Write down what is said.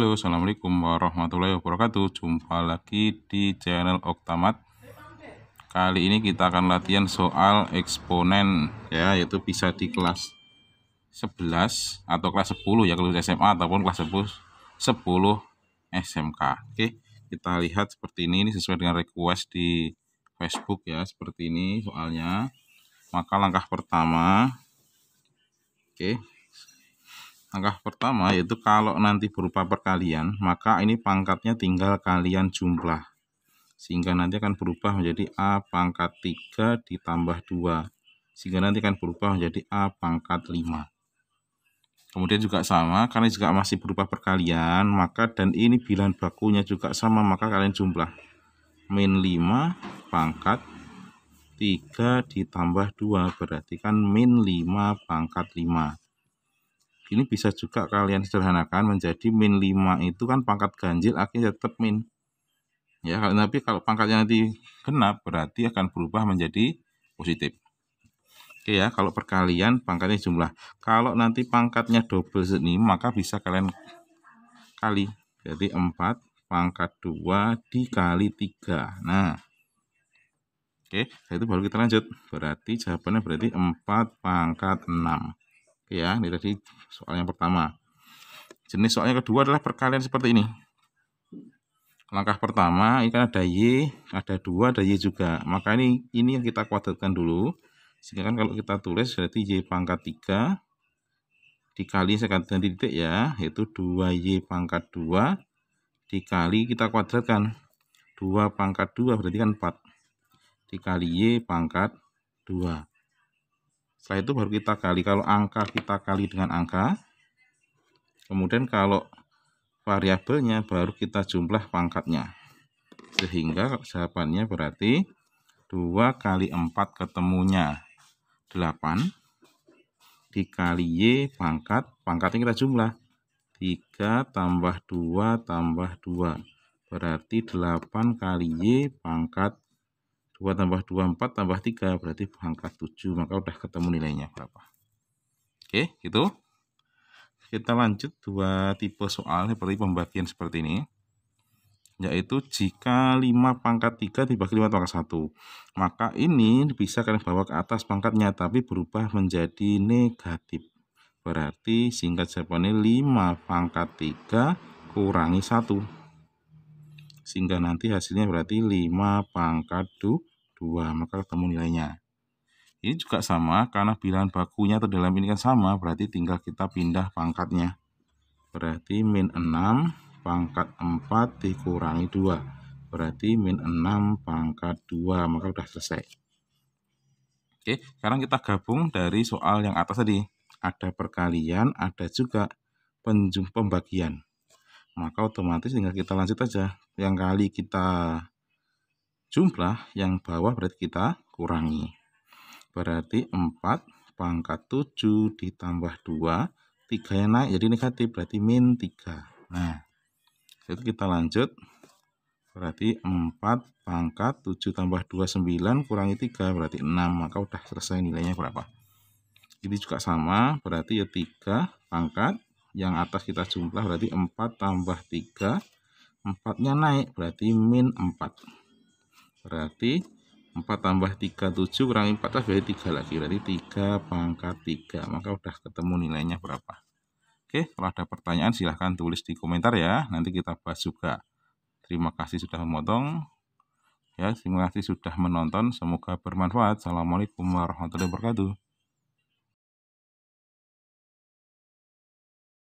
Halo, Assalamualaikum warahmatullahi wabarakatuh Jumpa lagi di channel Oktamat Kali ini kita akan latihan soal eksponen Ya, yaitu bisa di kelas 11 atau kelas 10 ya Kelas SMA ataupun kelas 10, 10 SMK Oke, kita lihat seperti ini Ini sesuai dengan request di Facebook ya Seperti ini soalnya Maka langkah pertama Oke, Langkah pertama yaitu kalau nanti berupa perkalian, maka ini pangkatnya tinggal kalian jumlah. Sehingga nanti akan berubah menjadi A pangkat 3 ditambah 2. Sehingga nanti akan berubah menjadi A pangkat 5. Kemudian juga sama, karena juga masih berupa perkalian, maka dan ini bilan bakunya juga sama, maka kalian jumlah. Min 5 pangkat 3 ditambah 2, berarti kan min 5 pangkat 5 ini bisa juga kalian sederhanakan menjadi min 5 itu kan pangkat ganjil akhirnya tetap min. Ya, tapi kalau pangkatnya nanti genap berarti akan berubah menjadi positif. Oke ya, kalau perkalian pangkatnya jumlah. Kalau nanti pangkatnya double ini maka bisa kalian kali. Jadi 4 pangkat 2 dikali 3. Nah, Oke, nah itu baru kita lanjut. Berarti jawabannya berarti 4 pangkat 6 ya ini tadi soal yang pertama jenis soalnya kedua adalah perkalian seperti ini langkah pertama ini kan ada y ada dua ada y juga maka ini ini yang kita kuadratkan dulu sehingga kan kalau kita tulis berarti y pangkat 3 dikali sekadar ganti titik ya yaitu 2y pangkat 2 dikali kita kuadratkan 2 pangkat 2 berarti kan 4 dikali y pangkat 2 setelah itu baru kita kali. Kalau angka kita kali dengan angka. Kemudian kalau variabelnya baru kita jumlah pangkatnya. Sehingga jawabannya berarti 2 kali 4 ketemunya 8 dikali Y pangkat. Pangkatnya kita jumlah. 3 tambah 2 tambah 2. Berarti 8 kali Y pangkat 2 tambah 2, 4 tambah 3 berarti pangkat 7. Maka udah ketemu nilainya berapa. Oke, gitu. Kita lanjut dua tipe soal seperti pembagian seperti ini. Yaitu jika 5 pangkat 3 dibagi 5 pangkat 1. Maka ini bisa kalian bawa ke atas pangkatnya tapi berubah menjadi negatif. Berarti singkat jawabannya 5 pangkat 3 kurangi 1. Sehingga nanti hasilnya berarti 5 pangkat 2 2, maka ketemu nilainya. Ini juga sama, karena bilangan bakunya atau dalam ini kan sama, berarti tinggal kita pindah pangkatnya. Berarti min 6 pangkat 4 dikurangi 2. Berarti min 6 pangkat 2, maka sudah selesai. Oke, sekarang kita gabung dari soal yang atas tadi. Ada perkalian, ada juga penjum pembagian. Maka otomatis tinggal kita lanjut aja. Yang kali kita jumlah yang bawah berarti kita kurangi. Berarti 4 pangkat 7 ditambah 2, 3 yang naik jadi negatif, berarti min 3. Nah, itu kita lanjut. Berarti 4 pangkat 7 tambah 2, 9 kurangi 3, berarti 6. Maka udah selesai nilainya berapa? Ini juga sama, berarti ya 3 pangkat yang atas kita jumlah berarti 4 tambah 3 4 nya naik berarti min 4 Berarti 4 tambah 3, 7 kurangi 4 berarti 3 lagi. Berarti 3 pangkat 3. Maka udah ketemu nilainya berapa. Oke, kalau ada pertanyaan silahkan tulis di komentar ya. Nanti kita bahas juga. Terima kasih sudah memotong. Ya, terima kasih sudah menonton. Semoga bermanfaat. Assalamualaikum warahmatullahi wabarakatuh.